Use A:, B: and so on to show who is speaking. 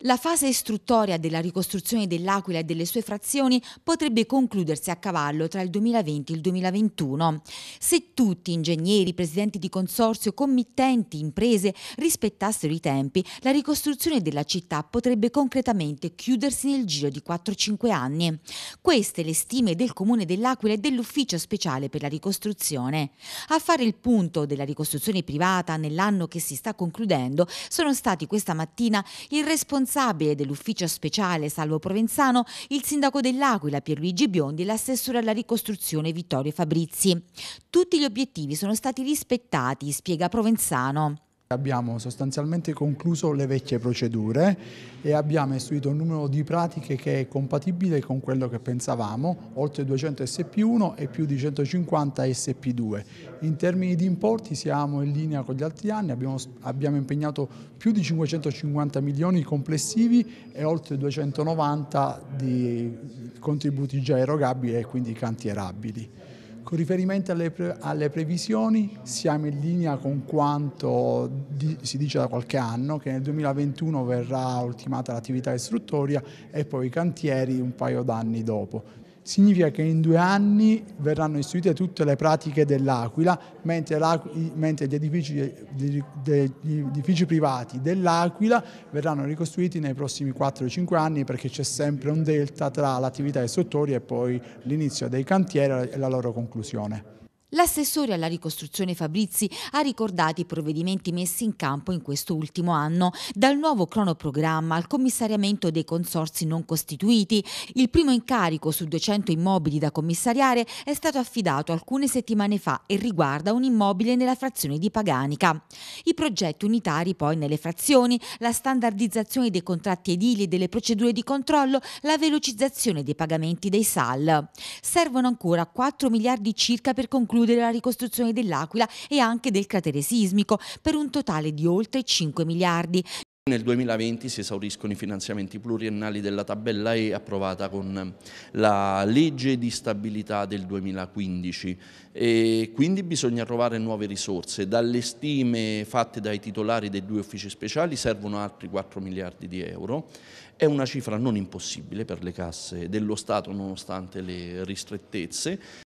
A: La fase istruttoria della ricostruzione dell'Aquila e delle sue frazioni potrebbe concludersi a cavallo tra il 2020 e il 2021. Se tutti ingegneri, presidenti di consorzio, committenti, imprese rispettassero i tempi, la ricostruzione della città potrebbe concretamente chiudersi nel giro di 4-5 anni. Queste le stime del Comune dell'Aquila e dell'Ufficio Speciale per la Ricostruzione. A fare il punto della ricostruzione privata nell'anno che si sta concludendo sono stati questa mattina il responsabile responsabile dell'ufficio speciale Salvo Provenzano, il sindaco dell'Aquila Pierluigi Biondi e l'assessore alla ricostruzione Vittorio Fabrizi. Tutti gli obiettivi sono stati rispettati, spiega Provenzano. Abbiamo sostanzialmente concluso le vecchie
B: procedure e abbiamo istituito un numero di pratiche che è compatibile con quello che pensavamo, oltre 200 SP1 e più di 150 SP2. In termini di importi siamo in linea con gli altri anni, abbiamo, abbiamo impegnato più di 550 milioni complessivi e oltre 290 di contributi già erogabili e quindi cantierabili. Con riferimento alle, pre- alle, previsioni siamo in linea con quanto di- si dice da qualche anno che nel 2021 verrà ultimata l'attività istruttoria e poi i cantieri un paio d'anni dopo significa che in due anni verranno istituite tutte le pratiche dell'Aquila, mentre, mentre gli, edifici, gli, edifici, privati dell'Aquila verranno ricostruiti nei prossimi 4-5 anni perché c'è sempre un delta tra l'attività istruttoria e poi l'inizio dei cantieri e la loro conclusione.
A: L'assessore alla ricostruzione Fabrizi ha ricordato i provvedimenti messi in campo in questo ultimo anno, dal nuovo cronoprogramma al commissariamento dei consorsi non costituiti. Il primo incarico su 200 immobili da commissariare è stato affidato alcune settimane fa e riguarda un immobile nella frazione di Paganica. I progetti unitari poi nelle frazioni, la standardizzazione dei contratti edili e delle procedure di controllo, la velocizzazione dei pagamenti dei SAL. Servono ancora 4 miliardi circa per concludere includere la ricostruzione dell'Aquila e anche del cratere sismico, per un totale di oltre 5 miliardi.
C: Nel 2020 si esauriscono i finanziamenti pluriennali della tabella E approvata con la legge di stabilità del 2015 e quindi bisogna trovare nuove risorse. Dalle stime fatte dai titolari dei due uffici speciali servono altri 4 miliardi di euro. È una cifra non impossibile per le casse dello Stato nonostante le ristrettezze.